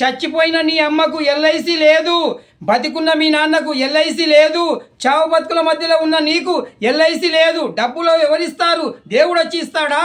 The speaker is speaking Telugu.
చచ్చిపోయిన నీ అమ్మకు ఎల్ఐసి లేదు బతికున్న మీ నాన్నకు ఎల్ఐసి లేదు చావు బతుకుల మధ్యలో ఉన్న నీకు ఎల్ఐసి లేదు డబ్బులో వివరిస్తారు దేవుడు వచ్చి ఇస్తాడా